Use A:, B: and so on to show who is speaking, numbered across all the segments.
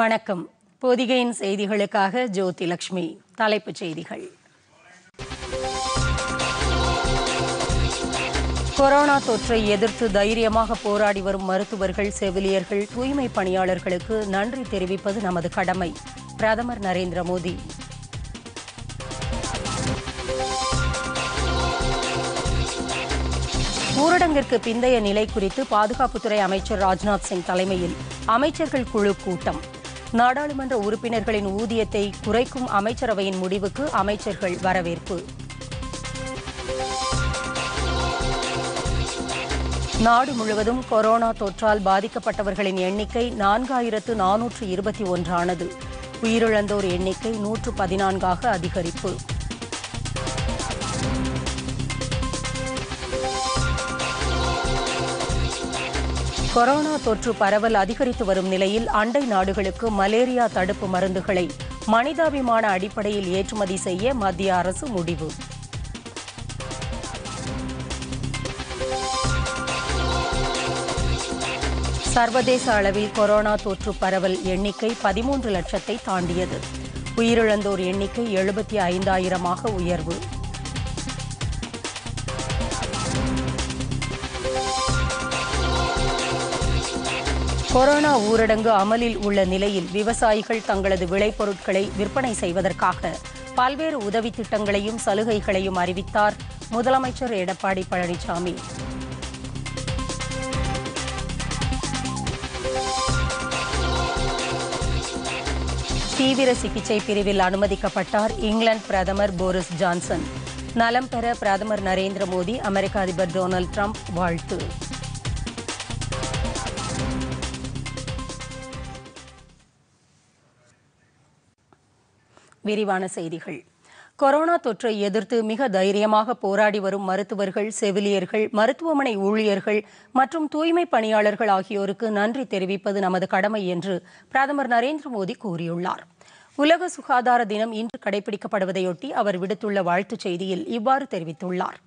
A: வணக்கம் பொதிகையின் செய்திகளுக்காக ஜோதி லட்சுமி தலைப்புச் செய்திகள் கொரோனா தொற்றை எதிர்த்து தைரியமாக போராடி வரும் மருத்துவர்கள் செவிலியர்கள் தூய்மை பணியாளர்களுக்கு நன்றி தெரிவிப்பது நமது கடமை பிரதமர் நரேந்திர மோடி ஊரடங்கிற்கு பிந்தைய நிலை குறித்து பாதுகாப்புத்துறை அமைச்சர் ராஜ்நாத் சிங் தலைமையில் அமைச்சர்கள் குழு கூட்டம் நாடாளுமன்ற உறுப்பினர்களின் ஊதியத்தை குறைக்கும் அமைச்சரவையின் முடிவுக்கு அமைச்சர்கள் வரவேற்பு நாடு முழுவதும் கொரோனா தொற்றால் பாதிக்கப்பட்டவர்களின் எண்ணிக்கை நான்காயிரத்து நானூற்று இருபத்தி ஒன்றானது உயிரிழந்தோர் எண்ணிக்கை நூற்று பதினான்காக அதிகரிப்பு கொரோனா தொற்று பரவல் அதிகரித்து வரும் நிலையில் அண்டை நாடுகளுக்கு மலேரியா தடுப்பு மருந்துகளை மனிதாபிமான அடிப்படையில் ஏற்றுமதி செய்ய மத்திய அரசு முடிவு சர்வதேச அளவில் கொரோனா தொற்று பரவல் எண்ணிக்கை பதிமூன்று லட்சத்தை தாண்டியது உயிரிழந்தோர் எண்ணிக்கை எழுபத்தி ஐந்தாயிரமாக உயர்வு கொரோனா ஊரடங்கு அமலில் உள்ள நிலையில் விவசாயிகள் தங்களது விளைபொருட்களை விற்பனை செய்வதற்காக பல்வேறு உதவி திட்டங்களையும் சலுகைகளையும் அறிவித்தார் முதலமைச்சர் எடப்பாடி பழனிசாமி தீவிர சிகிச்சை பிரிவில் அனுமதிக்கப்பட்டார் இங்கிலாந்து பிரதமர் போரிஸ் ஜான்சன் நலம் பெற பிரதமர் நரேந்திர மோடி அமெரிக்க அதிபர் டொனால்டு ட்ரம்ப் வாழ்த்து விரிவான செய்திகள் கொரோனா தொற்றை எதிர்த்து மிக தைரியமாக போராடி வரும் மருத்துவர்கள் செவிலியர்கள் மருத்துவமனை ஊழியர்கள் மற்றும் தூய்மை பணியாளர்கள் ஆகியோருக்கு நன்றி தெரிவிப்பது நமது கடமை என்று பிரதமர் நரேந்திர மோடி கூறியுள்ளார் உலக சுகாதார தினம் இன்று கடைபிடிக்கப்படுவதையொட்டி அவர் விடுத்துள்ள வாழ்த்துச் செய்தியில் இவ்வாறு தெரிவித்துள்ளார்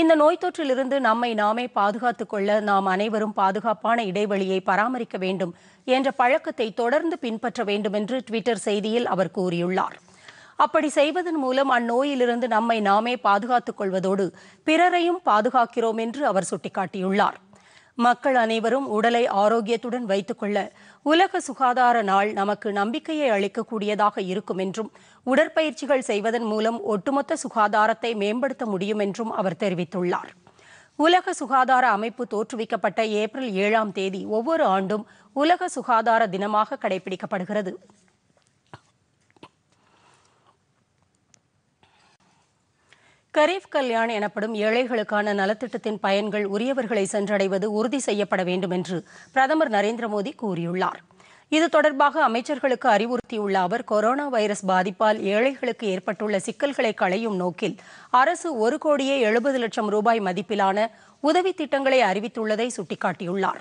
A: இந்த நோய் தொற்றிலிருந்து நம்மை நாமே பாதுகாத்துக் கொள்ள நாம் அனைவரும் பாதுகாப்பான இடைவெளியை பராமரிக்க வேண்டும் என்ற பழக்கத்தை தொடர்ந்து பின்பற்ற வேண்டும் என்று டுவிட்டர் செய்தியில் அவர் கூறியுள்ளார் அப்படி செய்வதன் மூலம் அந்நோயிலிருந்து நம்மை நாமே பாதுகாத்துக் கொள்வதோடு பிறரையும் பாதுகாக்கிறோம் என்று அவர் சுட்டிக்காட்டியுள்ளார் மக்கள் அனைவரும் உடலை ஆரோக்கியத்துடன் வைத்துக்கொள்ள உலக சுகாதார நாள் நமக்கு நம்பிக்கையை அளிக்கக்கூடியதாக இருக்கும் என்றும் உடற்பயிற்சிகள் செய்வதன் மூலம் ஒட்டுமொத்த சுகாதாரத்தை மேம்படுத்த முடியும் என்றும் அவர் தெரிவித்துள்ளார் உலக சுகாதார அமைப்பு தோற்றுவிக்கப்பட்ட ஏப்ரல் ஏழாம் தேதி ஒவ்வொரு ஆண்டும் உலக சுகாதார தினமாக கடைபிடிக்கப்படுகிறது கரீப் கல்யாண் எனப்படும் ஏழைகளுக்கான நலத்திட்டத்தின் பயன்கள் உரியவர்களை சென்றடைவது உறுதி செய்யப்பட வேண்டும் என்று பிரதமர் நரேந்திர மோடி கூறியுள்ளார் இது தொடர்பாக அமைச்சர்களுக்கு அறிவுறுத்தியுள்ள அவர் கொரோனா வைரஸ் பாதிப்பால் ஏழைகளுக்கு ஏற்பட்டுள்ள சிக்கல்களை களையும் நோக்கில் அரசு ஒரு கோடியே எழுபது லட்சம் ரூபாய் மதிப்பிலான உதவி திட்டங்களை அறிவித்துள்ளதை சுட்டிக்காட்டியுள்ளார்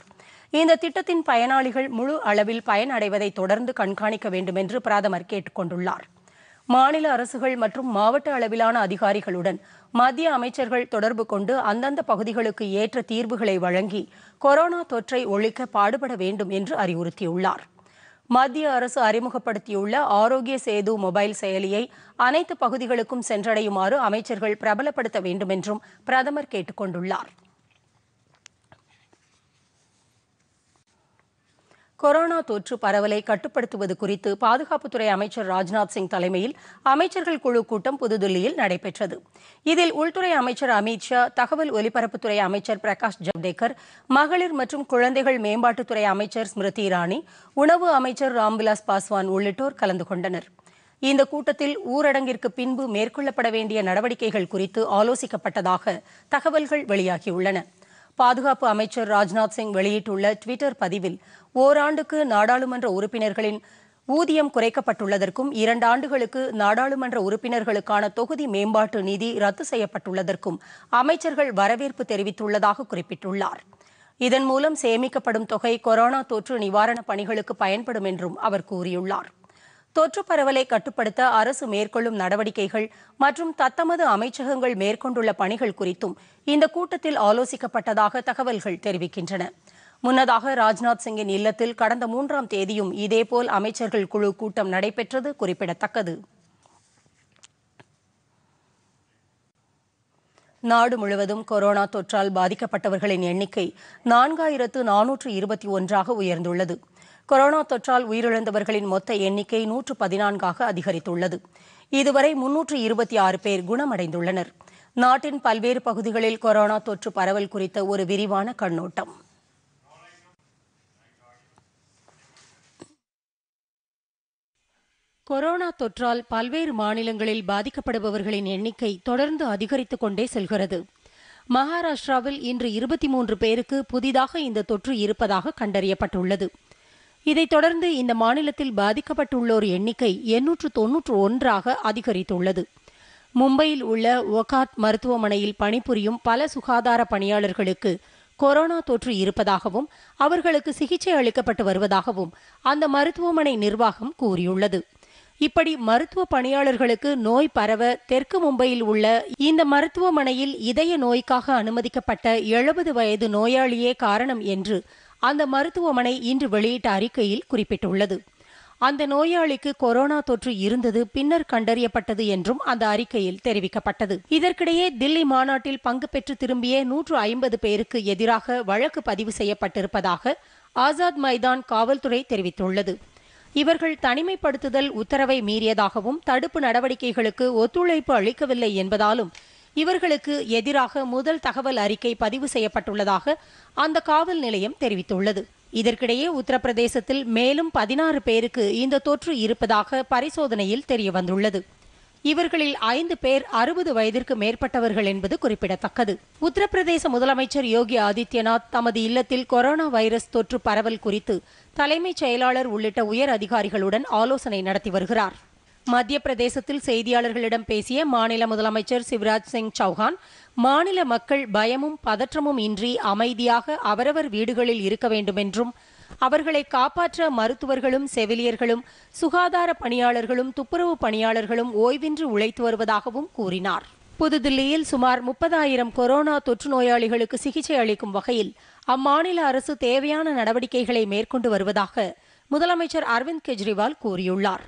A: இந்த திட்டத்தின் பயனாளிகள் முழு அளவில் பயனடைவதை தொடர்ந்து கண்காணிக்க வேண்டும் என்று பிரதமர் கேட்டுக் கொண்டுள்ளாா் மாநில அரசுகள் மற்றும் மாவட்ட அளவிலான அதிகாரிகளுடன் மத்திய அமைச்சர்கள் தொடர்பு கொண்டு அந்தந்த பகுதிகளுக்கு ஏற்ற தீர்வுகளை வழங்கி கொரோனா தொற்றை ஒழிக்க பாடுபட வேண்டும் என்று அறிவுறுத்தியுள்ளார் மத்திய அரசு அறிமுகப்படுத்தியுள்ள ஆரோக்கிய சேது மொபைல் செயலியை அனைத்து பகுதிகளுக்கும் சென்றடையுமாறு அமைச்சர்கள் பிரபலப்படுத்த வேண்டும் என்றும் பிரதமர் கேட்டுக் கொண்டுள்ளாா் கொரோனா தொற்று பரவலை கட்டுப்படுத்துவது குறித்து பாதுகாப்புத்துறை அமைச்சர் ராஜ்நாத் சிங் தலைமையில் அமைச்சர்கள் குழு கூட்டம் புதுதில்லியில் நடைபெற்றது இதில் உள்துறை அமைச்சர் அமித் ஷா தகவல் ஒலிபரப்புத்துறை அமைச்சர் பிரகாஷ் ஜவ்டேகர் மகளிர் மற்றும் குழந்தைகள் மேம்பாட்டுத்துறை அமைச்சர் ஸ்மிருதி இரானி உணவு அமைச்சர் ராம்விலாஸ் பாஸ்வான் உள்ளிட்டோர் கலந்து கொண்டனர் இந்த கூட்டத்தில் ஊரடங்கிற்கு பின்பு மேற்கொள்ளப்பட வேண்டிய நடவடிக்கைகள் குறித்து ஆலோசிக்கப்பட்டதாக தகவல்கள் வெளியாகியுள்ளன பாதுகாப்பு அமைச்சர் ராஜ்நாத் சிங் வெளியிட்டுள்ள டுவிட்டர் பதிவில் ஓராண்டுக்கு நாடாளுமன்ற உறுப்பினர்களின் ஊதியம் குறைக்கப்பட்டுள்ளதற்கும் இரண்டு ஆண்டுகளுக்கு நாடாளுமன்ற உறுப்பினர்களுக்கான தொகுதி மேம்பாட்டு நிதி ரத்து செய்யப்பட்டுள்ளதற்கும் அமைச்சர்கள் வரவேற்பு தெரிவித்துள்ளதாக குறிப்பிட்டுள்ளார் இதன் மூலம் சேமிக்கப்படும் தொகை கொரோனா தொற்று நிவாரண பணிகளுக்கு பயன்படும் என்றும் அவர் கூறியுள்ளார் தொற்று பரவலை கட்டுப்படுத்த அரசு மேற்கொள்ளும் நடவடிக்கைகள் மற்றும் தத்தமது அமைச்சகங்கள் மேற்கொண்டுள்ள பணிகள் குறித்தும் இந்த கூட்டத்தில் ஆலோசிக்கப்பட்டதாக தகவல்கள் தெரிவிக்கின்றன முன்னதாக ராஜ்நாத் சிங்கின் இல்லத்தில் கடந்த மூன்றாம் தேதியும் இதேபோல் அமைச்சர்கள் குழு கூட்டம் நடைபெற்றது குறிப்பிடத்தக்கது நாடு முழுவதும் கொரோனா தொற்றால் பாதிக்கப்பட்டவர்களின் எண்ணிக்கை நான்காயிரத்து நானூற்று இருபத்தி ஒன்றாக உயர்ந்துள்ளது கொரோனா தொற்றால் உயிரிழந்தவர்களின் மொத்த எண்ணிக்கை நூற்று பதினான்காக அதிகரித்துள்ளது இதுவரை முன்னூற்று இருபத்தி ஆறு பேர் குணமடைந்துள்ளனர் நாட்டின் பல்வேறு பகுதிகளில் கொரோனா தொற்று பரவல் குறித்த ஒரு விரிவான கண்ணோட்டம் கொரோனா தொற்றால் பல்வேறு மாநிலங்களில் பாதிக்கப்படுபவர்களின் எண்ணிக்கை தொடர்ந்து அதிகரித்து கொண்டே செல்கிறது மகாராஷ்டிராவில் இன்று இருபத்தி மூன்று பேருக்கு புதிதாக இந்த தொற்று இருப்பதாக கண்டறியப்பட்டுள்ளது இதைத் தொடர்ந்து இந்த மாநிலத்தில் பாதிக்கப்பட்டுள்ளோர் எண்ணிக்கை எண்ணூற்று தொன்னூற்று ஒன்றாக அதிகரித்துள்ளது மும்பையில் உள்ள ஒகாட் மருத்துவமனையில் பணிபுரியும் பல சுகாதார பணியாளர்களுக்கு கொரோனா தொற்று இருப்பதாகவும் அவர்களுக்கு சிகிச்சை அளிக்கப்பட்டு வருவதாகவும் அந்த மருத்துவமனை நிர்வாகம் கூறியுள்ளது இப்படி மருத்துவ பணியாளர்களுக்கு நோய் பரவ தெற்கு மும்பையில் உள்ள இந்த மருத்துவமனையில் இதய நோய்க்காக அனுமதிக்கப்பட்ட எழுபது வயது நோயாளியே காரணம் என்று அந்த மருத்துவமனை இன்று வெளியிட்ட அறிக்கையில் குறிப்பிட்டுள்ளது அந்த நோயாளிக்கு கொரோனா தொற்று இருந்தது பின்னர் கண்டறியப்பட்டது என்றும் அந்த அறிக்கையில் தெரிவிக்கப்பட்டது இதற்கிடையே தில்லி மாநாட்டில் பங்கு பெற்று திரும்பிய நூற்று ஐம்பது பேருக்கு எதிராக வழக்கு பதிவு செய்யப்பட்டிருப்பதாக ஆசாத் மைதான் காவல்துறை தெரிவித்துள்ளது இவர்கள் தனிமைப்படுத்துதல் உத்தரவை மீறியதாகவும் தடுப்பு நடவடிக்கைகளுக்கு ஒத்துழைப்பு அளிக்கவில்லை என்பதாலும் இவர்களுக்கு எதிராக முதல் தகவல் அறிக்கை பதிவு செய்யப்பட்டுள்ளதாக அந்த காவல் நிலையம் தெரிவித்துள்ளது இதற்கிடையே உத்தரப்பிரதேசத்தில் மேலும் பதினாறு பேருக்கு இந்த தொற்று இருப்பதாக பரிசோதனையில் தெரியவந்துள்ளது இவர்களில் ஐந்து பேர் அறுபது வயதிற்கு மேற்பட்டவர்கள் என்பது குறிப்பிடத்தக்கது உத்தரப்பிரதேச முதலமைச்சர் யோகி ஆதித்யநாத் தமது இல்லத்தில் கொரோனா வைரஸ் தொற்று பரவல் குறித்து தலைமைச் செயலாளர் உள்ளிட்ட உயர் அதிகாரிகளுடன் ஆலோசனை நடத்தி வருகிறார் மத்திய பிரதேசத்தில் செய்தியாளர்களிடம் பேசிய மாநில முதலமைச்சர் சிவராஜ் சிங் சௌஹான் மாநில மக்கள் பயமும் பதற்றமும் இன்றி அமைதியாக அவரவர் வீடுகளில் இருக்க வேண்டும் என்றும் அவர்களை காப்பாற்ற மருத்துவர்களும் செவிலியர்களும் சுகாதார பணியாளர்களும் துப்புரவு பணியாளர்களும் ஓய்வின்றி உழைத்து வருவதாகவும் கூறினார் புதுதில்லியில் சுமார் முப்பதாயிரம் கொரோனா தொற்று நோயாளிகளுக்கு சிகிச்சை அளிக்கும் வகையில் அம்மாநில அரசு தேவையான நடவடிக்கைகளை மேற்கொண்டு வருவதாக முதலமைச்சர் அரவிந்த் கெஜ்ரிவால் கூறியுள்ளார்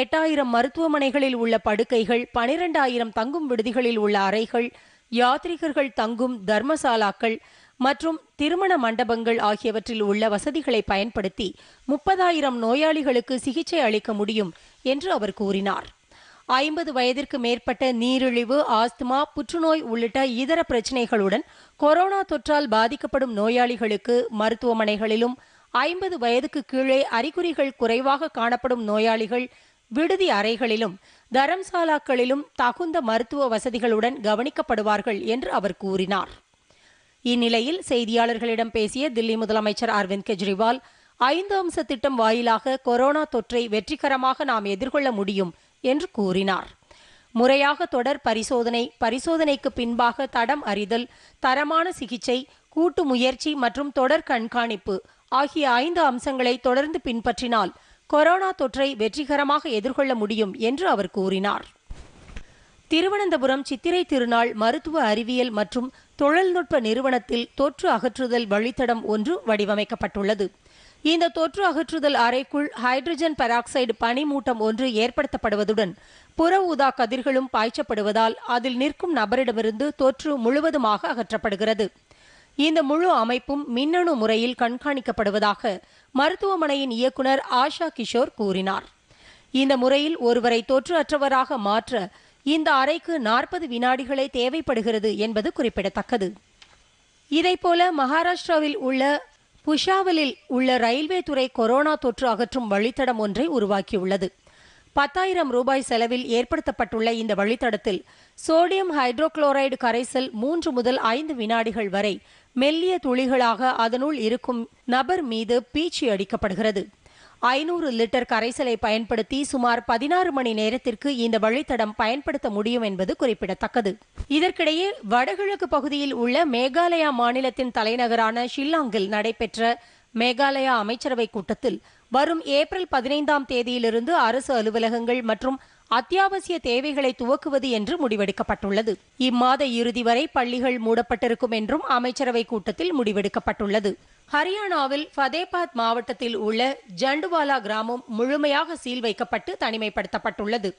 A: எட்டாயிரம் மருத்துவமனைகளில் உள்ள படுக்கைகள் பனிரெண்டாயிரம் தங்கும் விடுதிகளில் உள்ள அறைகள் யாத்ரீகர்கள் தங்கும் தர்மசாலாக்கள் மற்றும் திருமண மண்டபங்கள் ஆகியவற்றில் உள்ள வசதிகளை பயன்படுத்தி முப்பதாயிரம் நோயாளிகளுக்கு சிகிச்சை அளிக்க முடியும் என்று அவர் கூறினார் ஐம்பது வயதிற்கு மேற்பட்ட நீரிழிவு ஆஸ்துமா புற்றுநோய் உள்ளிட்ட இதர பிரச்சினைகளுடன் கொரோனா தொற்றால் பாதிக்கப்படும் நோயாளிகளுக்கு மருத்துவமனைகளிலும் ஐம்பது வயதுக்கு கீழே அறிகுறிகள் குறைவாக காணப்படும் நோயாளிகள் விடுதி அறைகளிலும் தரம்சாலாக்களிலும் தகுந்த மருத்துவ வசதிகளுடன் கவனிக்கப்படுவார்கள் என்று அவர் கூறினார் இந்நிலையில் செய்தியாளர்களிடம் பேசிய தில்லி முதலமைச்சர் அரவிந்த் கெஜ்ரிவால் ஐந்து அம்ச திட்டம் வாயிலாக கொரோனா தொற்றை வெற்றிகரமாக நாம் எதிர்கொள்ள முடியும் என்று கூறினார் முறையாக தொடர் பரிசோதனை பரிசோதனைக்கு பின்பாக தடம் அறிதல் தரமான சிகிச்சை கூட்டு முயற்சி மற்றும் தொடர் கண்காணிப்பு ஆகிய ஐந்து அம்சங்களை தொடர்ந்து பின்பற்றினால் கொரோனா தொற்றை வெற்றிகரமாக எதிர்கொள்ள முடியும் என்று அவர் கூறினார் திருவனந்தபுரம் சித்திரை திருநாள் மருத்துவ அறிவியல் மற்றும் தொழில்நுட்ப நிறுவனத்தில் தொற்று அகற்றுதல் வழித்தடம் ஒன்று வடிவமைக்கப்பட்டுள்ளது இந்த தொற்று அகற்றுதல் அறைக்குள் ஹைட்ரஜன் பெராக்சைடு பனிமூட்டம் ஒன்று ஏற்படுத்தப்படுவதுடன் புற ஊதா கதிர்களும் பாய்ச்சப்படுவதால் அதில் நிற்கும் நபரிடமிருந்து தொற்று முழுவதுமாக அகற்றப்படுகிறது இந்த முழு அமைப்பும் மின்னணு முறையில் கண்காணிக்கப்படுவதாக மருத்துவமனையின் இயக்குநர் ஆஷா கிஷோர் கூறினார் இந்த முறையில் ஒருவரை தொற்று அற்றவராக மாற்ற இந்த அறைக்கு நாற்பது வினாடிகளே தேவைப்படுகிறது என்பது குறிப்பிடத்தக்கது இதேபோல மகாராஷ்டிராவில் உள்ள புஷாவலில் உள்ள ரயில்வே துறை கொரோனா தொற்று அகற்றும் வழித்தடம் ஒன்றை உருவாக்கியுள்ளது பத்தாயிரம் ரூபாய் செலவில் ஏற்படுத்தப்பட்டுள்ள இந்த வழித்தடத்தில் சோடியம் ஹைட்ரோகுளோரைடு கரைசல் மூன்று முதல் ஐந்து வினாடிகள் வரை மெல்லிய துளிகளாக அதனுள் இருக்கும் நபர் மீது பீச்சி அடிக்கப்படுகிறது ஐநூறு லிட்டர் கரைசலை பயன்படுத்தி சுமார் பதினாறு மணி நேரத்திற்கு இந்த வழித்தடம் பயன்படுத்த முடியும் என்பது குறிப்பிடத்தக்கது இதற்கிடையே வடகிழக்கு பகுதியில் உள்ள மேகாலயா மாநிலத்தின் தலைநகரான ஷில்லாங்கில் நடைபெற்ற மேகாலயா அமைச்சரவை கூட்டத்தில் வரும் ஏப்ரல் பதினைந்தாம் தேதியிலிருந்து அரசு அலுவலகங்கள் மற்றும் அத்தியாவசிய தேவைகளை துவக்குவது என்று முடிவெடுக்கப்பட்டுள்ளது இம்மாத இறுதி வரை பள்ளிகள் மூடப்பட்டிருக்கும் என்றும் அமைச்சரவை கூட்டத்தில் முடிவெடுக்கப்பட்டுள்ளது ஹரியானாவில் ஃபதேபாத் மாவட்டத்தில் உள்ள ஜண்டுவாலா கிராமம் முழுமையாக சீல் வைக்கப்பட்டு தனிமைப்படுத்தப்பட்டுள்ளது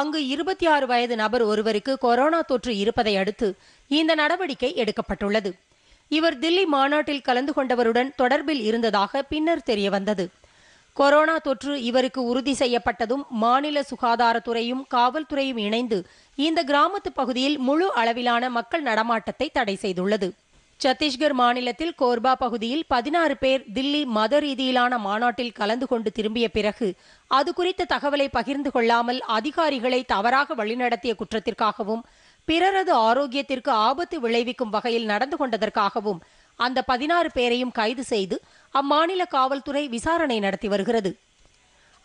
A: அங்கு இருபத்தி ஆறு வயது நபர் ஒருவருக்கு கொரோனா தொற்று இருப்பதை அடுத்து இந்த நடவடிக்கை எடுக்கப்பட்டுள்ளது இவர் தில்லி மாநாட்டில் கலந்து கொண்டவருடன் தொடர்பில் இருந்ததாக பின்னர் தெரியவந்தது கொரோனா தொற்று இவருக்கு உறுதி செய்யப்பட்டதும் மாநில சுகாதாரத்துறையும் காவல்துறையும் இணைந்து இந்த கிராமத்து பகுதியில் முழு அளவிலான மக்கள் நடமாட்டத்தை தடை செய்துள்ளது சத்தீஸ்கர் மாநிலத்தில் கோர்பா பகுதியில் பதினாறு பேர் தில்லி மத ரீதியிலான மாநாட்டில் கலந்து கொண்டு திரும்பிய பிறகு அது குறித்த தகவலை பகிர்ந்து கொள்ளாமல் அதிகாரிகளை தவறாக வழிநடத்திய குற்றத்திற்காகவும் பிறரது ஆரோக்கியத்திற்கு ஆபத்து விளைவிக்கும் வகையில் நடந்து கொண்டதற்காகவும் அந்த பதினாறு பேரையும் கைது செய்து அம்மாநில காவல்துறை விசாரணை நடத்தி வருகிறது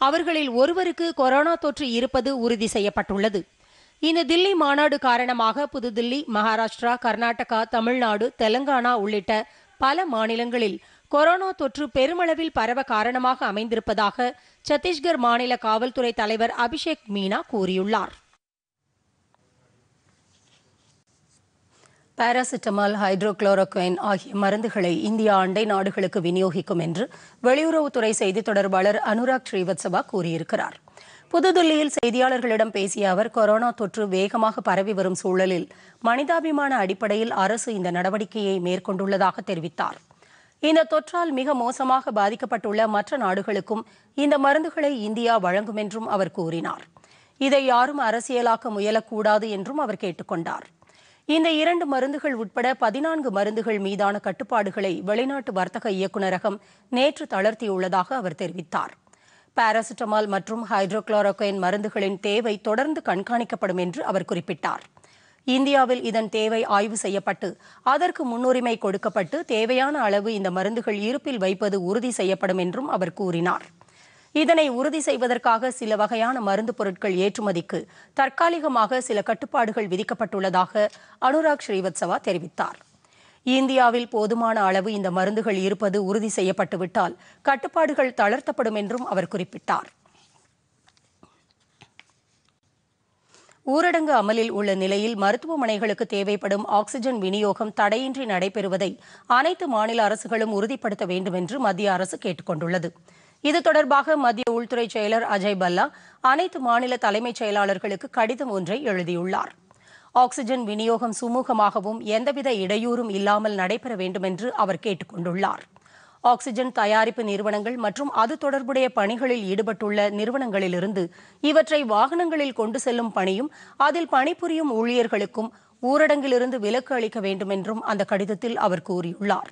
A: அவர்களில் ஒருவருக்கு கொரோனா தொற்று இருப்பது உறுதி செய்யப்பட்டுள்ளது இந்த தில்லி மாநாடு காரணமாக புதுதில்லி மகாராஷ்டிரா கர்நாடகா தமிழ்நாடு தெலங்கானா உள்ளிட்ட பல மாநிலங்களில் கொரோனா தொற்று பெருமளவில் பரவ காரணமாக அமைந்திருப்பதாக சத்தீஸ்கர் மாநில காவல்துறை தலைவர் அபிஷேக் மீனா கூறியுள்ளார் பாராசிட்டமால் ஹைட்ரோக்ளோரோக்வைன் ஆகிய மருந்துகளை இந்தியா அண்டை நாடுகளுக்கு விநியோகிக்கும் என்று வெளியுறவுத்துறை செய்தி தொடர்பாளர் அனுராக் ஸ்ரீவத்சவா கூறியிருக்கிறார் புதுதில்லியில் செய்தியாளர்களிடம் பேசிய அவர் கொரோனா தொற்று வேகமாக பரவி வரும் சூழலில் மனிதாபிமான அடிப்படையில் அரசு இந்த நடவடிக்கையை மேற்கொண்டுள்ளதாக தெரிவித்தார் இந்த தொற்றால் மிக மோசமாக பாதிக்கப்பட்டுள்ள மற்ற நாடுகளுக்கும் இந்த மருந்துகளை இந்தியா வழங்கும் என்றும் அவர் கூறினார் இதை யாரும் அரசியலாக்க முயலக்கூடாது என்றும் அவர் கேட்டுக்கொண்டார் இந்த இரண்டு மருந்துகள் உட்பட பதினான்கு மருந்துகள் மீதான கட்டுப்பாடுகளை வெளிநாட்டு வர்த்தக இயக்குநரகம் நேற்று தளர்த்தியுள்ளதாக அவர் தெரிவித்தார் பாராசிட்டமால் மற்றும் ஹைட்ரோகுளோரோகைன் மருந்துகளின் தேவை தொடர்ந்து கண்காணிக்கப்படும் என்று அவர் குறிப்பிட்டார் இந்தியாவில் இதன் தேவை ஆய்வு செய்யப்பட்டு அதற்கு முன்னுரிமை கொடுக்கப்பட்டு தேவையான அளவு இந்த மருந்துகள் இருப்பில் வைப்பது உறுதி செய்யப்படும் என்றும் அவர் கூறினார் இதனை உறுதி செய்வதற்காக சில வகையான மருந்து பொருட்கள் ஏற்றுமதிக்கு தற்காலிகமாக சில கட்டுப்பாடுகள் விதிக்கப்பட்டுள்ளதாக அனுராக் ஸ்ரீவத்சவா தெரிவித்தார் இந்தியாவில் போதுமான அளவு இந்த மருந்துகள் இருப்பது உறுதி செய்யப்பட்டுவிட்டால் கட்டுப்பாடுகள் தளர்த்தப்படும் என்றும் அவர் குறிப்பிட்டார் ஊரடங்கு அமலில் உள்ள நிலையில் மருத்துவமனைகளுக்கு தேவைப்படும் ஆக்ஸிஜன் விநியோகம் தடையின்றி நடைபெறுவதை அனைத்து மாநில அரசுகளும் உறுதிப்படுத்த வேண்டும் என்று மத்திய அரசு கேட்டுக் கொண்டுள்ளது இது தொடர்பாக மத்திய உள்துறை செயலர் அஜய் பல்லா அனைத்து மாநில தலைமைச் செயலாளர்களுக்கு கடிதம் ஒன்றை எழுதியுள்ளார் ஆக்ஸிஜன் விநியோகம் சுமூகமாகவும் எந்தவித இடையூறும் இல்லாமல் நடைபெற வேண்டும் என்று அவர் கேட்டுக் கொண்டுள்ளார் ஆக்ஸிஜன் தயாரிப்பு நிறுவனங்கள் மற்றும் அது தொடர்புடைய பணிகளில் ஈடுபட்டுள்ள நிறுவனங்களிலிருந்து இவற்றை வாகனங்களில் கொண்டு செல்லும் பணியும் அதில் பணிபுரியும் ஊழியர்களுக்கும் ஊரடங்கிலிருந்து விலக்கு அளிக்க வேண்டும் என்றும் அந்த கடிதத்தில் அவர் கூறியுள்ளார்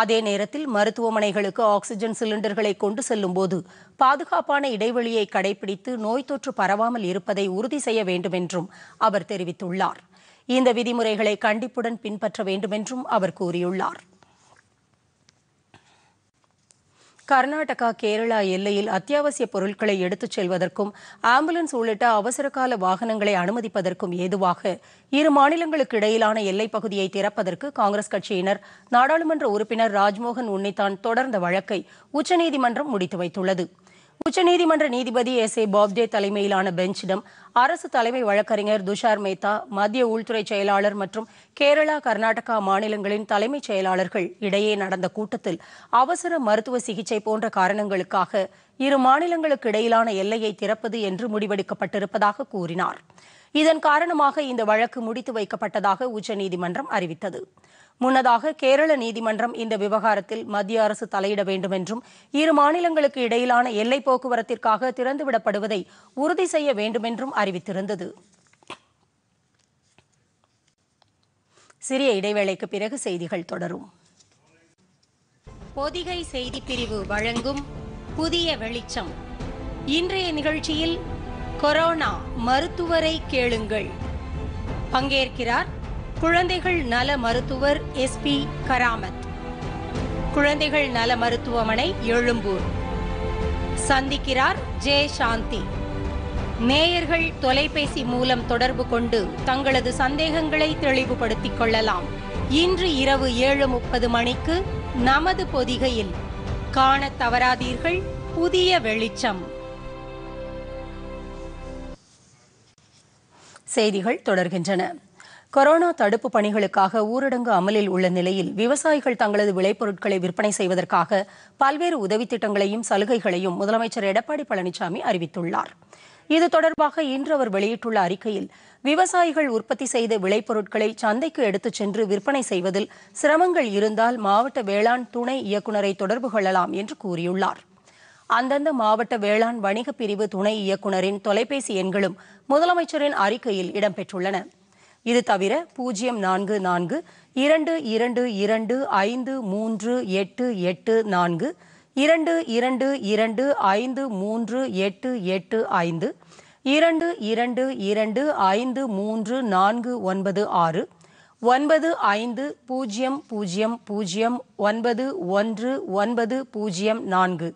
A: அதே நேரத்தில் மருத்துவமனைகளுக்கு ஆக்ஸிஜன் சிலிண்டர்களை கொண்டு செல்லும்போது பாதுகாப்பான இடைவெளியை கடைபிடித்து நோய் தொற்று பரவாமல் இருப்பதை உறுதி செய்ய வேண்டும் என்றும் அவர் தெரிவித்துள்ளார் இந்த விதிமுறைகளை கண்டிப்புடன் பின்பற்ற வேண்டும் என்றும் அவர் கூறியுள்ளார் கர்நாடகா கேரளா எல்லையில் அத்தியாவசிய பொருட்களை எடுத்துச் செல்வதற்கும் ஆம்புலன்ஸ் உள்ளிட்ட அவசரகால வாகனங்களை அனுமதிப்பதற்கும் ஏதுவாக இரு மாநிலங்களுக்கு இடையிலான எல்லைப் பகுதியை திறப்பதற்கு காங்கிரஸ் கட்சியினர் நாடாளுமன்ற உறுப்பினர் ராஜ்மோகன் உன்னித்தான் தொடர்ந்த வழக்கை உச்சநீதிமன்றம் முடித்து வைத்துள்ளது உச்சநீதிமன்ற நீதிபதி எஸ் ஏ பாப்டே தலைமையிலான பெஞ்சிடம் அரசு தலைமை வழக்கறிஞர் துஷார் மேத்தா மத்திய உள்துறை செயலாளர் மற்றும் கேரளா கர்நாடகா மாநிலங்களின் தலைமைச் செயலாளர்கள் இடையே நடந்த கூட்டத்தில் அவசர மருத்துவ சிகிச்சை போன்ற காரணங்களுக்காக இரு மாநிலங்களுக்கு இடையிலான எல்லையை திறப்பது என்று முடிவெடுக்கப்பட்டிருப்பதாக கூறினார் இதன் காரணமாக இந்த வழக்கு முடித்து வைக்கப்பட்டதாக உச்சநீதிமன்றம் அறிவித்தது முன்னதாக கேரள நீதிமன்றம் இந்த விவகாரத்தில் மத்திய அரசு தலையிட வேண்டும் என்றும் இரு மாநிலங்களுக்கு இடையிலான எல்லை போக்குவரத்திற்காக திறந்துவிடப்படுவதை உறுதி செய்ய வேண்டுமென்றும் அறிவித்திருந்தது சிறிய இடைவேளைக்கு பிறகு செய்திகள் தொடரும் பொதிகை செய்தி பிரிவு வழங்கும் புதிய வெளிச்சம் இன்றைய நிகழ்ச்சியில் கொரோனா மருத்துவரை கேளுங்கள் பங்கேற்கிறார் குழந்தைகள் நல மருத்துவர் எஸ் பி கராமத் குழந்தைகள் நல மருத்துவமனை எழும்பூர் சந்திக்கிறார் ஜே சாந்தி நேயர்கள் தொலைபேசி மூலம் தொடர்பு கொண்டு தங்களது சந்தேகங்களை தெளிவுபடுத்திக் கொள்ளலாம் இன்று இரவு ஏழு முப்பது மணிக்கு நமது பொதிகையில் காண தவறாதீர்கள் புதிய வெளிச்சம் செய்திகள் தொடர்கின்றன கொரோனா தடுப்பு பணிகளுக்காக ஊரடங்கு அமலில் உள்ள நிலையில் விவசாயிகள் தங்களது விளைபொருட்களை விற்பனை செய்வதற்காக பல்வேறு உதவித் திட்டங்களையும் சலுகைகளையும் முதலமைச்சர் எடப்பாடி பழனிசாமி அறிவித்துள்ளார் இது தொடர்பாக இன்று அவர் வெளியிட்டுள்ள அறிக்கையில் விவசாயிகள் உற்பத்தி செய்த விளைபொருட்களை சந்தைக்கு எடுத்துச் சென்று விற்பனை செய்வதில் சிரமங்கள் இருந்தால் மாவட்ட வேளாண் துணை இயக்குநரை தொடர்பு கொள்ளலாம் என்று கூறியுள்ளார் அந்தந்த மாவட்ட வேளாண் வணிக பிரிவு துணை இயக்குநரின் தொலைபேசி எண்களும் முதலமைச்சரின் அறிக்கையில் இடம்பெற்றுள்ளன இது தவிர பூஜ்ஜியம் நான்கு நான்கு இரண்டு இரண்டு இரண்டு ஐந்து மூன்று எட்டு எட்டு நான்கு இரண்டு இரண்டு இரண்டு ஐந்து மூன்று எட்டு எட்டு ஐந்து இரண்டு இரண்டு இரண்டு ஐந்து மூன்று நான்கு ஒன்பது ஆறு ஒன்பது ஐந்து பூஜ்ஜியம் பூஜ்ஜியம் பூஜ்ஜியம் ஒன்பது ஒன்று ஒன்பது பூஜ்ஜியம் நான்கு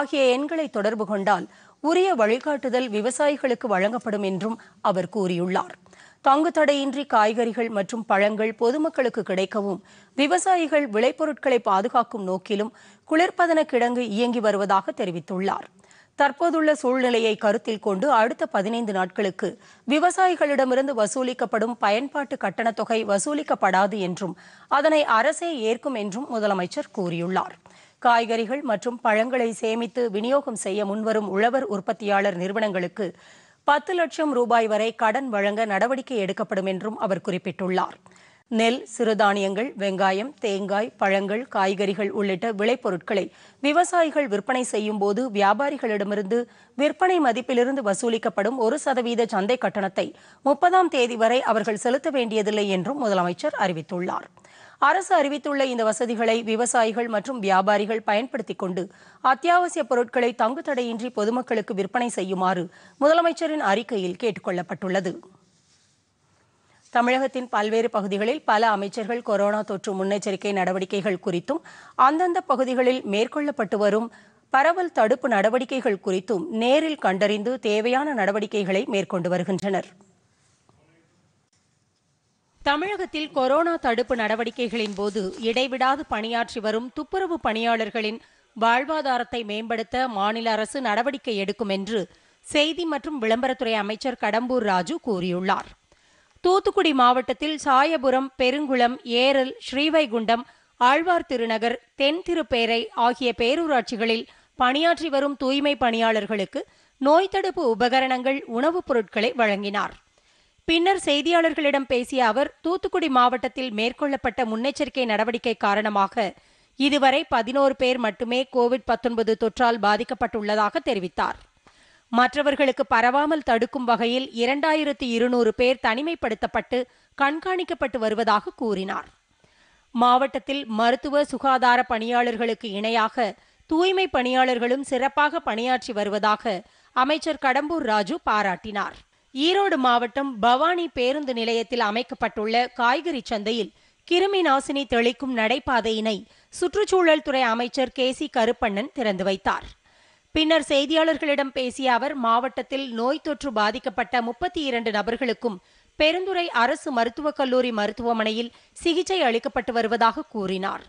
A: ஆகிய எண்களை தொடர்பு கொண்டால் உரிய வழிகாட்டுதல் விவசாயிகளுக்கு வழங்கப்படும் என்றும் அவர் கூறியுள்ளார் தடையின்றி காய்கறிகள் மற்றும் பழங்கள் பொதுமக்களுக்கு கிடைக்கவும் விவசாயிகள் விளைபொருட்களை பாதுகாக்கும் நோக்கிலும் குளிர்பதன கிடங்கு இயங்கி வருவதாக தெரிவித்துள்ளார் தற்போதுள்ள சூழ்நிலையை கருத்தில் கொண்டு அடுத்த பதினைந்து நாட்களுக்கு விவசாயிகளிடமிருந்து வசூலிக்கப்படும் பயன்பாட்டு கட்டணத் தொகை வசூலிக்கப்படாது என்றும் அதனை அரசே ஏற்கும் என்றும் முதலமைச்சர் கூறியுள்ளார் காய்கறிகள் மற்றும் பழங்களை சேமித்து விநியோகம் செய்ய முன்வரும் உழவர் உற்பத்தியாளர் நிறுவனங்களுக்கு பத்து லட்சம் ரூபாய் வரை கடன் வழங்க நடவடிக்கை எடுக்கப்படும் என்றும் அவர் குறிப்பிட்டுள்ளார் நெல் சிறுதானியங்கள் வெங்காயம் தேங்காய் பழங்கள் காய்கறிகள் உள்ளிட்ட விளைபொருட்களை விவசாயிகள் விற்பனை செய்யும் போது வியாபாரிகளிடமிருந்து விற்பனை மதிப்பிலிருந்து வசூலிக்கப்படும் ஒரு சதவீத சந்தை கட்டணத்தை முப்பதாம் தேதி வரை அவர்கள் செலுத்த வேண்டியதில்லை என்றும் முதலமைச்சர் அறிவித்துள்ளார் அரசு அறிவித்துள்ள இந்த வசதிகளை விவசாயிகள் மற்றும் வியாபாரிகள் பயன்படுத்திக் கொண்டு அத்தியாவசிய பொருட்களை தங்கு தடையின்றி பொதுமக்களுக்கு விற்பனை செய்யுமாறு முதலமைச்சரின் அறிக்கையில் கேட்டுக் கொள்ளப்பட்டுள்ளது தமிழகத்தின் பல்வேறு பகுதிகளில் பல அமைச்சர்கள் கொரோனா தொற்று முன்னெச்சரிக்கை நடவடிக்கைகள் குறித்தும் அந்தந்த பகுதிகளில் மேற்கொள்ளப்பட்டு வரும் பரவல் தடுப்பு நடவடிக்கைகள் குறித்தும் நேரில் கண்டறிந்து தேவையான நடவடிக்கைகளை மேற்கொண்டு வருகின்றனர் தமிழகத்தில் கொரோனா தடுப்பு நடவடிக்கைகளின் போது இடைவிடாது பணியாற்றி வரும் துப்புரவு பணியாளர்களின் வாழ்வாதாரத்தை மேம்படுத்த மாநில அரசு நடவடிக்கை எடுக்கும் என்று செய்தி மற்றும் விளம்பரத்துறை அமைச்சர் கடம்பூர் ராஜு கூறியுள்ளார் தூத்துக்குடி மாவட்டத்தில் சாயபுரம் பெருங்குளம் ஏரல் ஸ்ரீவைகுண்டம் ஆழ்வார் திருநகர் தென் திருப்பேரை ஆகிய பேரூராட்சிகளில் பணியாற்றி வரும் தூய்மை பணியாளர்களுக்கு நோய் தடுப்பு உபகரணங்கள் உணவுப் பொருட்களை வழங்கினார் பின்னர் செய்தியாளர்களிடம் பேசிய அவர் தூத்துக்குடி மாவட்டத்தில் மேற்கொள்ளப்பட்ட முன்னெச்சரிக்கை நடவடிக்கை காரணமாக இதுவரை பதினோரு பேர் மட்டுமே கோவிட் பத்தொன்பது தொற்றால் பாதிக்கப்பட்டுள்ளதாக தெரிவித்தார் மற்றவர்களுக்கு பரவாமல் தடுக்கும் வகையில் இரண்டாயிரத்து இருநூறு பேர் தனிமைப்படுத்தப்பட்டு கண்காணிக்கப்பட்டு வருவதாக கூறினார் மாவட்டத்தில் மருத்துவ சுகாதார பணியாளர்களுக்கு இணையாக தூய்மை பணியாளர்களும் சிறப்பாக பணியாற்றி வருவதாக அமைச்சர் கடம்பூர் ராஜு பாராட்டினார் ஈரோடு மாவட்டம் பவானி பேருந்து நிலையத்தில் அமைக்கப்பட்டுள்ள காய்கறி சந்தையில் கிருமி நாசினி தெளிக்கும் நடைபாதையினை சுற்றுச்சூழல் துறை அமைச்சர் கே சி கருப்பண்ணன் திறந்து வைத்தார் பின்னர் செய்தியாளர்களிடம் பேசிய அவர் மாவட்டத்தில் நோய் தொற்று பாதிக்கப்பட்ட முப்பத்தி இரண்டு நபர்களுக்கும் பெருந்துறை அரசு மருத்துவக் கல்லூரி மருத்துவமனையில் சிகிச்சை அளிக்கப்பட்டு வருவதாக கூறினார்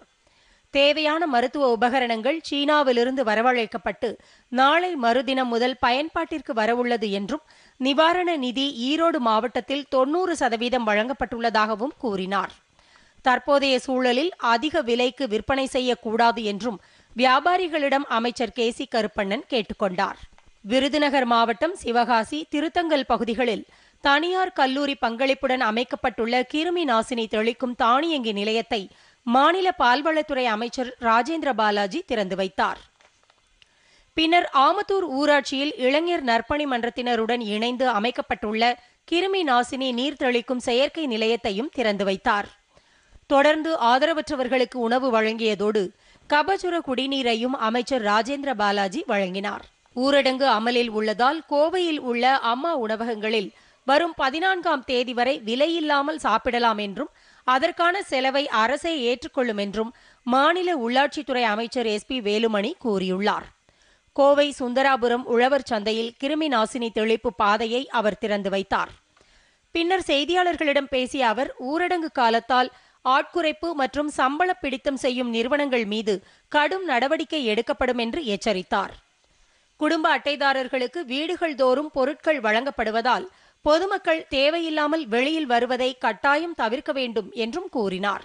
A: தேவையான மருத்துவ உபகரணங்கள் சீனாவிலிருந்து வரவழைக்கப்பட்டு நாளை மறுதினம் முதல் பயன்பாட்டிற்கு வரவுள்ளது என்றும் நிவாரண நிதி ஈரோடு மாவட்டத்தில் தொன்னூறு சதவீதம் வழங்கப்பட்டுள்ளதாகவும் கூறினார் தற்போதைய சூழலில் அதிக விலைக்கு விற்பனை செய்யக்கூடாது என்றும் வியாபாரிகளிடம் அமைச்சர் கே சி கருப்பண்ணன் கேட்டுக்கொண்டார் விருதுநகர் மாவட்டம் சிவகாசி திருத்தங்கல் பகுதிகளில் தனியார் கல்லூரி பங்களிப்புடன் அமைக்கப்பட்டுள்ள கிருமி நாசினி தெளிக்கும் தானியங்கி நிலையத்தை மாநில பால்வளத்துறை அமைச்சர் ராஜேந்திர பாலாஜி திறந்து வைத்தார் பின்னர் ஆமத்தூர் ஊராட்சியில் இளைஞர் நற்பணி மன்றத்தினருடன் இணைந்து அமைக்கப்பட்டுள்ள கிருமி நாசினி நீர்த்தளிக்கும் செயற்கை நிலையத்தையும் திறந்து வைத்தார் தொடர்ந்து ஆதரவற்றவர்களுக்கு உணவு வழங்கியதோடு கபசுர குடிநீரையும் அமைச்சர் ராஜேந்திர பாலாஜி வழங்கினார் ஊரடங்கு அமலில் உள்ளதால் கோவையில் உள்ள அம்மா உணவகங்களில் வரும் பதினான்காம் தேதி வரை விலையில்லாமல் சாப்பிடலாம் என்றும் அதற்கான செலவை அரசே ஏற்றுக்கொள்ளும் என்றும் மாநில உள்ளாட்சித்துறை அமைச்சர் எஸ் பி வேலுமணி கூறியுள்ளார் கோவை சுந்தராபுரம் உழவர் சந்தையில் கிருமி நாசினி தெளிப்பு பாதையை அவர் திறந்து வைத்தார் பின்னர் செய்தியாளர்களிடம் பேசிய அவர் ஊரடங்கு காலத்தால் ஆட்குறைப்பு மற்றும் சம்பள பிடித்தம் செய்யும் நிறுவனங்கள் மீது கடும் நடவடிக்கை எடுக்கப்படும் என்று எச்சரித்தார் குடும்ப அட்டைதாரர்களுக்கு வீடுகள் தோறும் பொருட்கள் வழங்கப்படுவதால் பொதுமக்கள் தேவையில்லாமல் வெளியில் வருவதை கட்டாயம் தவிர்க்க வேண்டும் என்றும் கூறினார்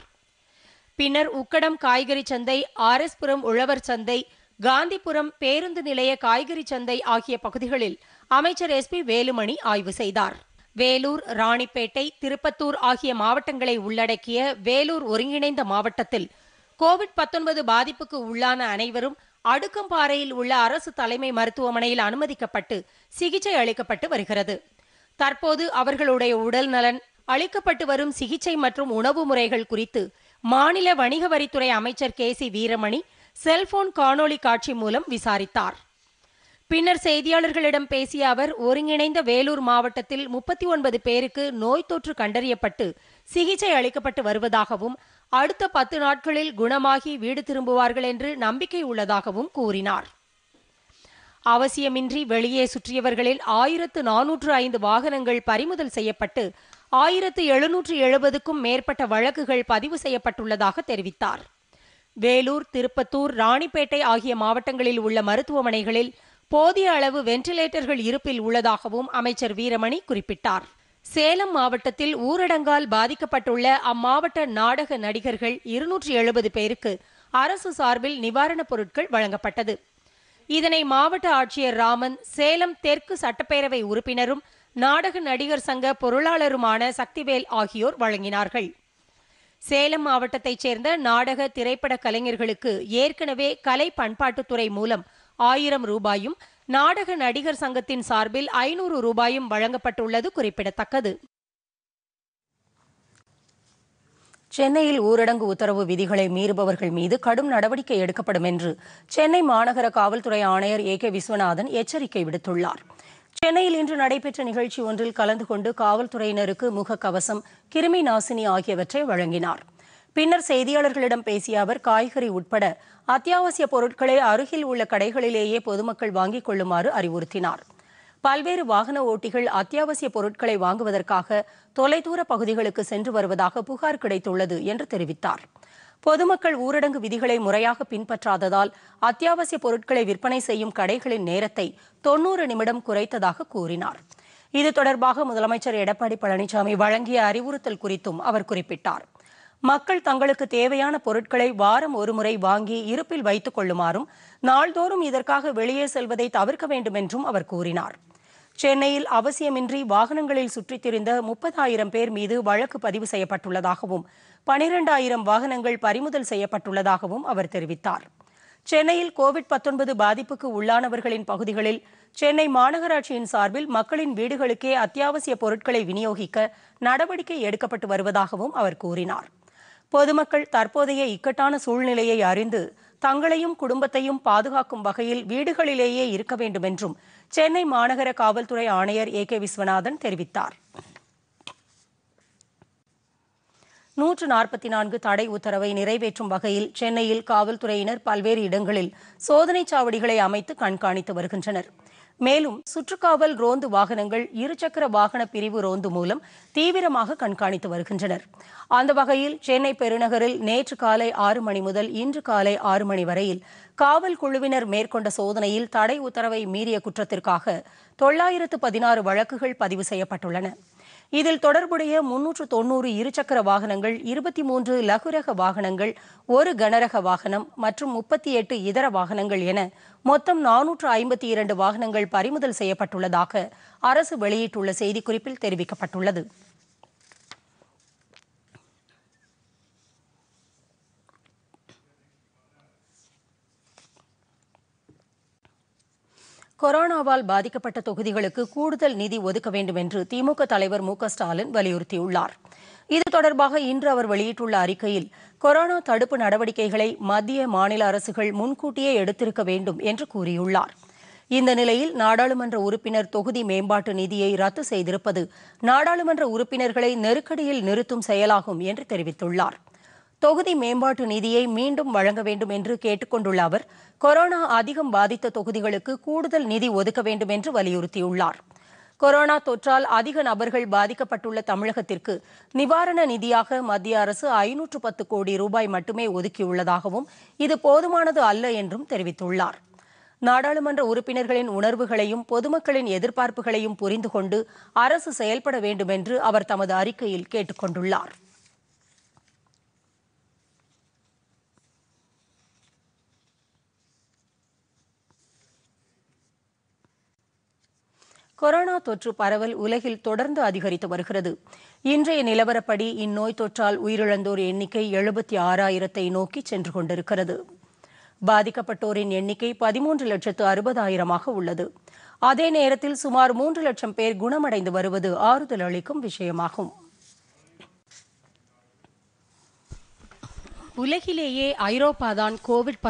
A: பின்னர் உக்கடம் காய்கறி சந்தை ஆர் எஸ் புரம் உழவர் சந்தை காந்திபுரம் பேருந்து நிலைய காய்கறி சந்தை ஆகிய பகுதிகளில் அமைச்சர் எஸ் பி வேலுமணி ஆய்வு செய்தார் வேலூர் ராணிப்பேட்டை திருப்பத்தூர் ஆகிய மாவட்டங்களை உள்ளடக்கிய வேலூர் ஒருங்கிணைந்த மாவட்டத்தில் கோவிட் பாதிப்புக்கு உள்ளான அனைவரும் அடுக்கம்பாறையில் உள்ள அரசு தலைமை மருத்துவமனையில் அனுமதிக்கப்பட்டு சிகிச்சை அளிக்கப்பட்டு வருகிறது தற்போது அவர்களுடைய உடல் நலன் அளிக்கப்பட்டு வரும் சிகிச்சை மற்றும் உணவு முறைகள் குறித்து மாநில வணிக வரித்துறை அமைச்சர் கே சி வீரமணி செல்போன் காணொளி காட்சி மூலம் விசாரித்தார் பின்னர் செய்தியாளர்களிடம் பேசிய அவர் ஒருங்கிணைந்த வேலூர் மாவட்டத்தில் முப்பத்தி ஒன்பது பேருக்கு நோய் தொற்று கண்டறியப்பட்டு சிகிச்சை அளிக்கப்பட்டு வருவதாகவும் அடுத்த பத்து நாட்களில் குணமாகி வீடு திரும்புவார்கள் என்று நம்பிக்கை உள்ளதாகவும் கூறினார் அவசியமின்றி வெளியே சுற்றியவர்களில் ஆயிரத்து நானூற்று ஐந்து வாகனங்கள் பறிமுதல் செய்யப்பட்டு ஆயிரத்து எழுநூற்று எழுபதுக்கும் மேற்பட்ட வழக்குகள் பதிவு செய்யப்பட்டுள்ளதாக தெரிவித்தார் வேலூர் திருப்பத்தூர் ராணிப்பேட்டை ஆகிய மாவட்டங்களில் உள்ள மருத்துவமனைகளில் போதிய அளவு வென்டிலேட்டர்கள் இருப்பில் உள்ளதாகவும் அமைச்சர் வீரமணி குறிப்பிட்டார் சேலம் மாவட்டத்தில் ஊரடங்கால் பாதிக்கப்பட்டுள்ள அம்மாவட்ட நாடக நடிகர்கள் இருநூற்றி எழுபது பேருக்கு அரசு சார்பில் நிவாரணப் பொருட்கள் வழங்கப்பட்டது இதனை மாவட்ட ஆட்சியர் ராமன் சேலம் தெற்கு சட்டப்பேரவை உறுப்பினரும் நாடக நடிகர் சங்க பொருளாளருமான சக்திவேல் ஆகியோர் வழங்கினார்கள் சேலம் மாவட்டத்தைச் சேர்ந்த நாடக திரைப்பட கலைஞர்களுக்கு ஏற்கனவே கலை பண்பாட்டுத்துறை மூலம் ஆயிரம் ரூபாயும் நாடக நடிகர் சங்கத்தின் சார்பில் ஐநூறு ரூபாயும் வழங்கப்பட்டுள்ளது குறிப்பிடத்தக்கது சென்னையில் ஊரடங்கு உத்தரவு விதிகளை மீறுபவர்கள் மீது கடும் நடவடிக்கை எடுக்கப்படும் என்று சென்னை மாநகர காவல்துறை ஆணையர் ஏ கே விஸ்வநாதன் எச்சரிக்கை விடுத்துள்ளார் சென்னையில் இன்று நடைபெற்ற நிகழ்ச்சி ஒன்றில் கலந்து கொண்டு காவல்துறையினருக்கு முகக்கவசம் கிருமி நாசினி ஆகியவற்றை வழங்கினார் பின்னர் செய்தியாளர்களிடம் பேசிய அவர் காய்கறி உட்பட அத்தியாவசிய பொருட்களை அருகில் உள்ள கடைகளிலேயே பொதுமக்கள் வாங்கிக் கொள்ளுமாறு அறிவுறுத்தினார் பல்வேறு வாகன ஓட்டிகள் அத்தியாவசிய பொருட்களை வாங்குவதற்காக தொலைதூர பகுதிகளுக்கு சென்று வருவதாக புகார் கிடைத்துள்ளது என்று தெரிவித்தாா் பொதுமக்கள் ஊரடங்கு விதிகளை முறையாக பின்பற்றாததால் அத்தியாவசிய பொருட்களை விற்பனை செய்யும் கடைகளின் நேரத்தை தொன்னூறு நிமிடம் குறைத்ததாக கூறினார் இது தொடர்பாக முதலமைச்சர் எடப்பாடி பழனிசாமி வழங்கிய அறிவுறுத்தல் குறித்தும் அவர் குறிப்பிட்டார் மக்கள் தங்களுக்கு தேவையான பொருட்களை வாரம் ஒருமுறை வாங்கி இருப்பில் வைத்துக் கொள்ளுமாறும் நாள்தோறும் இதற்காக வெளியே செல்வதை தவிர்க்க வேண்டும் என்றும் அவர் கூறினார் சென்னையில் அவசியமின்றி வாகனங்களில் சுற்றித் திரிந்த முப்பதாயிரம் பேர் மீது வழக்கு பதிவு செய்யப்பட்டுள்ளதாகவும் பனிரெண்டாயிரம் வாகனங்கள் பறிமுதல் செய்யப்பட்டுள்ளதாகவும் அவர் தெரிவித்தார் சென்னையில் கோவிட் பத்தொன்பது பாதிப்புக்கு உள்ளானவர்களின் பகுதிகளில் சென்னை மாநகராட்சியின் சார்பில் மக்களின் வீடுகளுக்கே அத்தியாவசிய பொருட்களை விநியோகிக்க நடவடிக்கை எடுக்கப்பட்டு வருவதாகவும் அவர் கூறினார் பொதுமக்கள் தற்போதைய இக்கட்டான சூழ்நிலையை அறிந்து தங்களையும் குடும்பத்தையும் பாதுகாக்கும் வகையில் வீடுகளிலேயே இருக்க வேண்டும் என்றும் சென்னை மாநகர காவல்துறை ஆணையர் ஏ கே விஸ்வநாதன் தெரிவித்தாா் நூற்று நாற்பத்தி நான்கு தடை உத்தரவை நிறைவேற்றும் வகையில் சென்னையில் காவல்துறையினர் பல்வேறு இடங்களில் சோதனைச் சாவடிகளை அமைத்து கண்காணித்து வருகின்றனர் மேலும் சுற்றுக்காவல் ரோந்து வாகனங்கள் இருசக்கர வாகன பிரிவு ரோந்து மூலம் தீவிரமாக கண்காணித்து வருகின்றனர் அந்த வகையில் சென்னை பெருநகரில் நேற்று காலை ஆறு மணி முதல் இன்று காலை ஆறு மணி வரையில் காவல் குழுவினர் மேற்கொண்ட சோதனையில் தடை உத்தரவை மீறிய குற்றத்திற்காக தொள்ளாயிரத்து பதினாறு வழக்குகள் பதிவு செய்யப்பட்டுள்ளன இதில் தொடர்புடைய முன்னூற்று தொன்னூறு இருசக்கர வாகனங்கள் இருபத்தி மூன்று லகுரக வாகனங்கள் ஒரு கனரக வாகனம் மற்றும் முப்பத்தி எட்டு இதர வாகனங்கள் என மொத்தம் நானூற்று ஐம்பத்தி இரண்டு வாகனங்கள் பறிமுதல் செய்யப்பட்டுள்ளதாக அரசு வெளியிட்டுள்ள செய்திக்குறிப்பில் தெரிவிக்கப்பட்டுள்ளது கொரோனாவால் பாதிக்கப்பட்ட தொகுதிகளுக்கு கூடுதல் நிதி ஒதுக்க வேண்டும் என்று திமுக தலைவர் மு ஸ்டாலின் வலியுறுத்தியுள்ளார் இது தொடர்பாக இன்று அவர் வெளியிட்டுள்ள அறிக்கையில் கொரோனா தடுப்பு நடவடிக்கைகளை மத்திய மாநில அரசுகள் முன்கூட்டியே எடுத்திருக்க வேண்டும் என்று கூறியுள்ளார் இந்த நிலையில் நாடாளுமன்ற உறுப்பினர் தொகுதி மேம்பாட்டு நிதியை ரத்து செய்திருப்பது நாடாளுமன்ற உறுப்பினர்களை நெருக்கடியில் நிறுத்தும் செயலாகும் என்று தெரிவித்துள்ளாா் தொகுதி மேம்பாட்டு நிதியை மீண்டும் வழங்க வேண்டும் என்று கேட்டுக் கொண்டுள்ள அவர் கொரோனா அதிகம் பாதித்த தொகுதிகளுக்கு கூடுதல் நிதி ஒதுக்க வேண்டும் என்று வலியுறுத்தியுள்ளார் கொரோனா தொற்றால் அதிக நபர்கள் பாதிக்கப்பட்டுள்ள தமிழகத்திற்கு நிவாரண நிதியாக மத்திய அரசு ஐநூற்று பத்து கோடி ரூபாய் மட்டுமே ஒதுக்கியுள்ளதாகவும் இது போதுமானது அல்ல என்றும் தெரிவித்துள்ளார் நாடாளுமன்ற உறுப்பினர்களின் உணர்வுகளையும் பொதுமக்களின் எதிர்பார்ப்புகளையும் புரிந்து கொண்டு அரசு செயல்பட வேண்டும் என்று அவர் தமது அறிக்கையில் கேட்டுக் கொண்டுள்ளாா் கொரோனா தொற்று பரவல் உலகில் தொடர்ந்து அதிகரித்து வருகிறது இன்றைய நிலவரப்படி இந்நோய் தொற்றால் உயிரிழந்தோர் எண்ணிக்கை எழுபத்தி ஆறாயிரத்தை நோக்கி சென்று கொண்டிருக்கிறது பாதிக்கப்பட்டோரின் எண்ணிக்கை பதிமூன்று லட்சத்து அறுபதாயிரமாக உள்ளது அதே நேரத்தில் சுமார் மூன்று லட்சம் பேர் குணமடைந்து வருவது ஆறுதல் அளிக்கும் விஷயமாகும் உலகிலேயே ஐரோப்பாதான் கோவிட்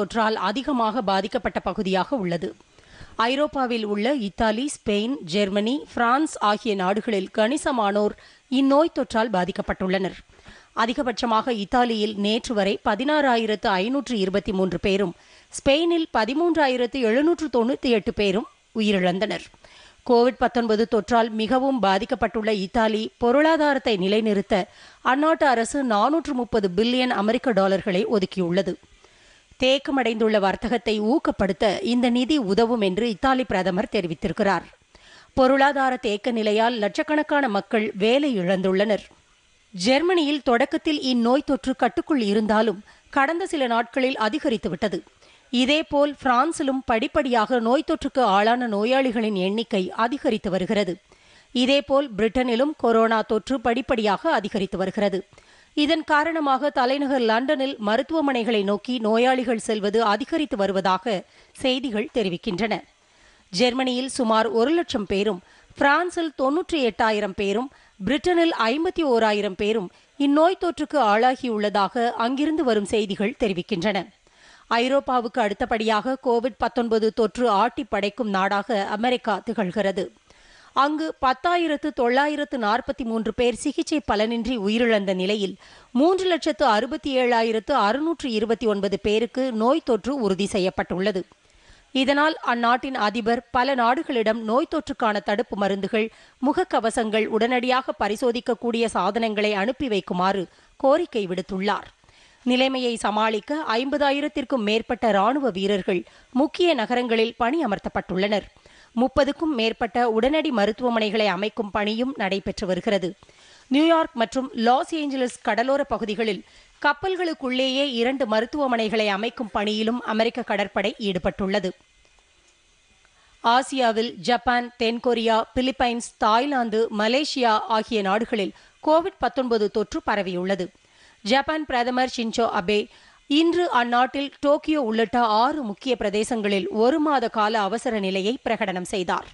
A: தொற்றால் அதிகமாக பாதிக்கப்பட்ட பகுதியாக உள்ளது ஐரோப்பாவில் உள்ள இத்தாலி ஸ்பெயின் ஜெர்மனி பிரான்ஸ் ஆகிய நாடுகளில் கணிசமானோர் இந்நோய் தொற்றால் பாதிக்கப்பட்டுள்ளனர் அதிகபட்சமாக இத்தாலியில் நேற்று வரை பதினாறாயிரத்து ஐநூற்று இருபத்தி மூன்று பேரும் ஸ்பெயினில் பதிமூன்றாயிரத்து எழுநூற்று தொண்ணூற்றி எட்டு பேரும் உயிரிழந்தனர் கோவிட் பத்தொன்பது தொற்றால் மிகவும் பாதிக்கப்பட்டுள்ள இத்தாலி பொருளாதாரத்தை நிலைநிறுத்த அந்நாட்டு அரசு நானூற்று முப்பது பில்லியன் அமெரிக்க டாலர்களை ஒதுக்கியுள்ளது தேக்கமடைந்துள்ள வர்த்தகத்தை ஊக்கப்படுத்த இந்த நிதி உதவும் என்று இத்தாலி பிரதமர் தெரிவித்திருக்கிறார் பொருளாதார தேக்க நிலையால் லட்சக்கணக்கான மக்கள் வேலை இழந்துள்ளனர் ஜெர்மனியில் தொடக்கத்தில் இந்நோய் தொற்று கட்டுக்குள் இருந்தாலும் கடந்த சில நாட்களில் அதிகரித்துவிட்டது இதேபோல் பிரான்சிலும் படிப்படியாக நோய் தொற்றுக்கு ஆளான நோயாளிகளின் எண்ணிக்கை அதிகரித்து வருகிறது இதேபோல் பிரிட்டனிலும் கொரோனா தொற்று படிப்படியாக அதிகரித்து வருகிறது இதன் காரணமாக தலைநகர் லண்டனில் மருத்துவமனைகளை நோக்கி நோயாளிகள் செல்வது அதிகரித்து வருவதாக செய்திகள் தெரிவிக்கின்றன ஜெர்மனியில் சுமார் ஒரு லட்சம் பேரும் பிரான்சில் தொன்னூற்றி எட்டாயிரம் பேரும் பிரிட்டனில் ஐம்பத்தி ஓராயிரம் பேரும் இந்நோய் தொற்றுக்கு ஆளாகியுள்ளதாக அங்கிருந்து வரும் செய்திகள் தெரிவிக்கின்றன ஐரோப்பாவுக்கு அடுத்தபடியாக கோவிட் தொற்று ஆட்டி படைக்கும் நாடாக அமெரிக்கா திகழ்கிறது அங்கு பத்தாயிரத்து தொள்ளாயிரத்து நாற்பத்தி மூன்று பேர் சிகிச்சை பலனின்றி உயிரிழந்த நிலையில் மூன்று லட்சத்து அறுபத்தி ஏழாயிரத்து அறுநூற்று இருபத்தி ஒன்பது பேருக்கு நோய் தொற்று உறுதி செய்யப்பட்டுள்ளது இதனால் அந்நாட்டின் அதிபர் பல நாடுகளிடம் நோய் தொற்றுக்கான தடுப்பு மருந்துகள் முகக்கவசங்கள் உடனடியாக பரிசோதிக்கக்கூடிய சாதனங்களை அனுப்பி வைக்குமாறு கோரிக்கை விடுத்துள்ளார் நிலைமையை சமாளிக்க ஐம்பதாயிரத்திற்கும் மேற்பட்ட ராணுவ வீரர்கள் முக்கிய நகரங்களில் பணியமர்த்தப்பட்டுள்ளனர் முப்பதுக்கும் மேற்பட்ட உடனடி மருத்துவமனைகளை அமைக்கும் பணியும் நடைபெற்று வருகிறது நியூயார்க் மற்றும் லாஸ் ஏஞ்சலஸ் கடலோர பகுதிகளில் கப்பல்களுக்குள்ளேயே இரண்டு மருத்துவமனைகளை அமைக்கும் பணியிலும் அமெரிக்க கடற்படை ஈடுபட்டுள்ளது ஆசியாவில் ஜப்பான் தென்கொரியா பிலிப்பைன்ஸ் தாய்லாந்து மலேசியா ஆகிய நாடுகளில் கோவிட் தொற்று பரவியுள்ளது ஜப்பான் பிரதமர் ஷின்சோ அபே இன்று அந்நாட்டில் டோக்கியோ உள்ளிட்ட ஆறு முக்கிய பிரதேசங்களில் ஒரு மாத கால அவசர நிலையை பிரகடனம் செய்தார்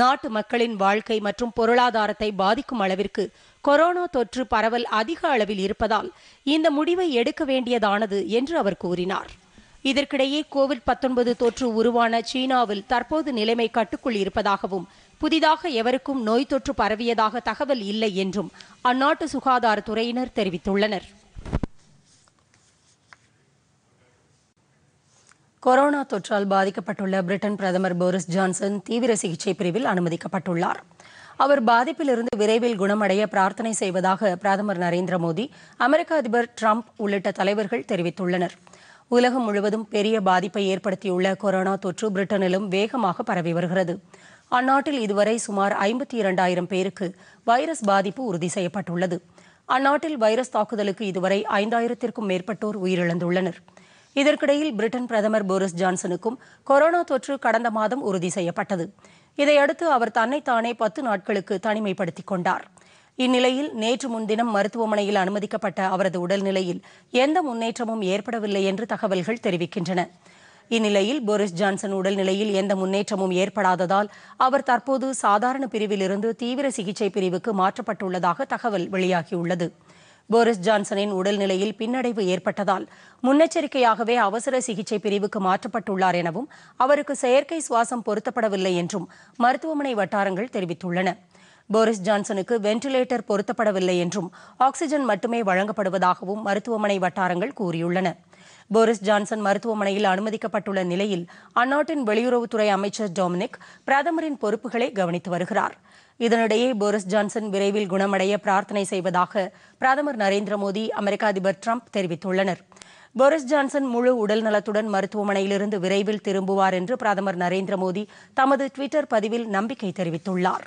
A: நாட்டு மக்களின் வாழ்க்கை மற்றும் பொருளாதாரத்தை பாதிக்கும் அளவிற்கு கொரோனா தொற்று பரவல் அதிக அளவில் இருப்பதால் இந்த முடிவை எடுக்க வேண்டியதானது என்று அவர் கூறினார் இதற்கிடையே கோவிட் பத்தொன்பது தொற்று உருவான சீனாவில் தற்போது நிலைமை கட்டுக்குள் இருப்பதாகவும் புதிதாக எவருக்கும் நோய் தொற்று பரவியதாக தகவல் இல்லை என்றும் அந்நாட்டு சுகாதாரத்துறையினர் தெரிவித்துள்ளனர் கொரோனா தொற்றால் பாதிக்கப்பட்டுள்ள பிரிட்டன் பிரதமர் போரிஸ் ஜான்சன் தீவிர சிகிச்சை பிரிவில் அனுமதிக்கப்பட்டுள்ளார் அவர் பாதிப்பிலிருந்து விரைவில் குணமடைய பிரார்த்தனை செய்வதாக பிரதமர் நரேந்திர மோடி அமெரிக்க அதிபர் டிரம்ப் உள்ளிட்ட தலைவர்கள் தெரிவித்துள்ளனர் உலகம் முழுவதும் பெரிய பாதிப்பை ஏற்படுத்தியுள்ள கொரோனா தொற்று பிரிட்டனிலும் வேகமாக பரவி வருகிறது அந்நாட்டில் இதுவரை சுமார் ஐம்பத்தி இரண்டாயிரம் பேருக்கு வைரஸ் பாதிப்பு உறுதி செய்யப்பட்டுள்ளது அந்நாட்டில் வைரஸ் தாக்குதலுக்கு இதுவரை ஐந்தாயிரத்திற்கும் மேற்பட்டோர் உயிரிழந்துள்ளனா் இதற்கிடையில் பிரிட்டன் பிரதமர் போரிஸ் ஜான்சனுக்கும் கொரோனா தொற்று கடந்த மாதம் உறுதி செய்யப்பட்டது இதையடுத்து அவர் தன்னைத்தானே பத்து நாட்களுக்கு தனிமைப்படுத்திக் கொண்டார் இந்நிலையில் நேற்று முன்தினம் மருத்துவமனையில் அனுமதிக்கப்பட்ட அவரது உடல்நிலையில் எந்த முன்னேற்றமும் ஏற்படவில்லை என்று தகவல்கள் தெரிவிக்கின்றன இந்நிலையில் போரிஸ் ஜான்சன் உடல்நிலையில் எந்த முன்னேற்றமும் ஏற்படாததால் அவர் தற்போது சாதாரண பிரிவிலிருந்து தீவிர சிகிச்சை பிரிவுக்கு மாற்றப்பட்டுள்ளதாக தகவல் வெளியாகியுள்ளது போரிஸ் ஜான்சனின் உடல்நிலையில் பின்னடைவு ஏற்பட்டதால் முன்னெச்சரிக்கையாகவே அவசர சிகிச்சை பிரிவுக்கு மாற்றப்பட்டுள்ளார் எனவும் அவருக்கு செயற்கை சுவாசம் பொருத்தப்படவில்லை என்றும் மருத்துவமனை வட்டாரங்கள் தெரிவித்துள்ளன போரிஸ் ஜான்சனுக்கு வென்டிலேட்டர் பொருத்தப்படவில்லை என்றும் ஆக்ஸிஜன் மட்டுமே வழங்கப்படுவதாகவும் மருத்துவமனை வட்டாரங்கள் கூறியுள்ளன போரிஸ் ஜான்சன் மருத்துவமனையில் அனுமதிக்கப்பட்டுள்ள நிலையில் அந்நாட்டின் வெளியுறவுத்துறை அமைச்சர் டொமினிக் பிரதமரின் பொறுப்புகளை கவனித்து வருகிறாா் இதனிடையே போரிஸ் ஜான்சன் விரைவில் குணமடைய பிரார்த்தனை செய்வதாக பிரதமர் நரேந்திர மோடி அமெரிக்க அதிபர் டிரம்ப் தெரிவித்துள்ளனர் போரிஸ் ஜான்சன் முழு உடல் நலத்துடன் மருத்துவமனையிலிருந்து விரைவில் திரும்புவார் என்று பிரதமர் நரேந்திர மோடி தமது டுவிட்டர் பதிவில் நம்பிக்கை தெரிவித்துள்ளார்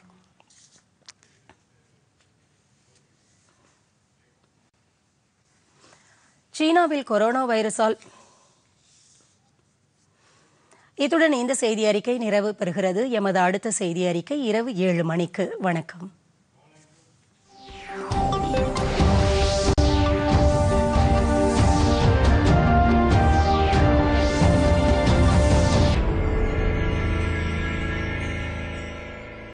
A: சீனாவில் கொரோனா வைரஸால் இத்துடன் இந்த செய்தி அறிக்கை நிறைவு பெறுகிறது எமது அடுத்த செய்தி அறிக்கை இரவு ஏழு மணிக்கு வணக்கம்